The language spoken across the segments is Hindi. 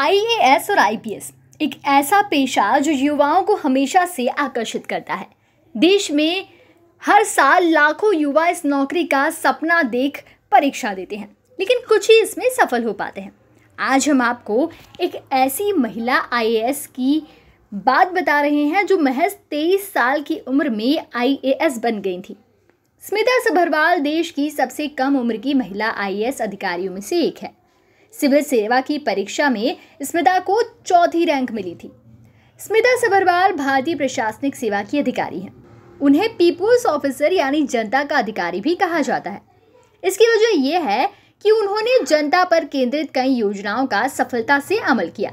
आईएएस और आईपीएस एक ऐसा पेशा जो युवाओं को हमेशा से आकर्षित करता है देश में हर साल लाखों युवा इस नौकरी का सपना देख परीक्षा देते हैं लेकिन कुछ ही इसमें सफल हो पाते हैं आज हम आपको एक ऐसी महिला आईएएस की बात बता रहे हैं जो महज तेईस साल की उम्र में आईएएस बन गई थी स्मिता सभरवाल देश की सबसे कम उम्र की महिला आईएएस अधिकारियों में से एक है सिविल सेवा की परीक्षा में स्मिता को चौथी रैंक मिली थी स्मिता सबरवाल भारतीय प्रशासनिक सेवा की अधिकारी हैं उन्हें पीपुल्स ऑफिसर यानी जनता का अधिकारी भी कहा जाता है इसकी वजह यह है कि उन्होंने जनता पर केंद्रित कई योजनाओं का सफलता से अमल किया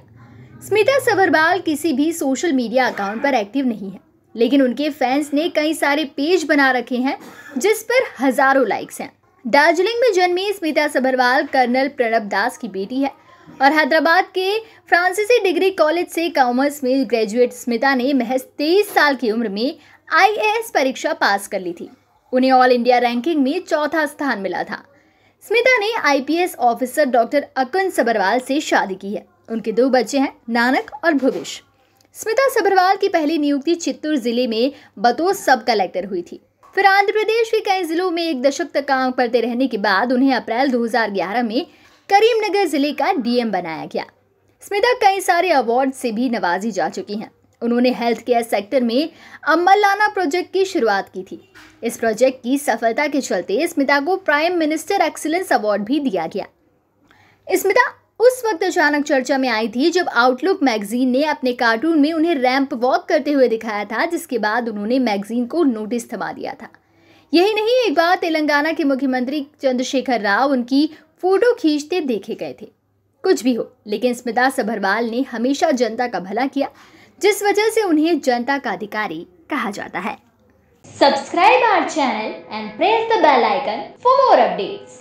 स्मिता सबरवाल किसी भी सोशल मीडिया अकाउंट पर एक्टिव नहीं है लेकिन उनके फैंस ने कई सारे पेज बना रखे हैं जिस पर हजारों लाइक्स हैं दार्जिलिंग में जन्मी स्मिता सभरवाल कर्नल प्रणब दास की बेटी है और हैदराबाद के फ्रांसीसी डिग्री कॉलेज से कॉमर्स में ग्रेजुएट स्मिता ने महज तेईस साल की उम्र में आईएएस परीक्षा पास कर ली थी उन्हें ऑल इंडिया रैंकिंग में चौथा स्थान मिला था स्मिता ने IPS officer doctor Akun Sabharwal से शादी की है उनके दो बच्चे हैं नानक और भुवेश स्मिता सबरवाल की पहली नियुक्ति चित्तूर जिले में बतौर सब कलेक्टर हुई थी फिर आंध्र प्रदेश के कई जिलों में एक दशक तक काम करते रहने के बाद उन्हें अप्रैल 2011 में करीमनगर जिले का डीएम बनाया गया स्मिता कई सारे अवार्ड से भी नवाजी जा चुकी हैं उन्होंने हेल्थ केयर सेक्टर में अमल लाना प्रोजेक्ट की शुरुआत की थी इस प्रोजेक्ट की सफलता के चलते स्मिता को प्राइम मिनिस्टर एक्सीलेंस अवार्ड भी दिया गया स्मिता उस वक्त अचानक चर्चा में आई थी जब आउटलुक मैगजीन ने अपने कार्टून में उन्हें रैंप वॉक करते हुए दिखाया था जिसके बाद उन्होंने मैगजीन को नोटिस थमा दिया था यही नहीं एक बार तेलंगाना के मुख्यमंत्री चंद्रशेखर राव उनकी फोटो खींचते देखे गए थे कुछ भी हो लेकिन स्मिता सभरवाल ने हमेशा जनता का भला किया जिस वजह से उन्हें जनता का अधिकारी कहा जाता है subscribe our channel and press the bell icon for more updates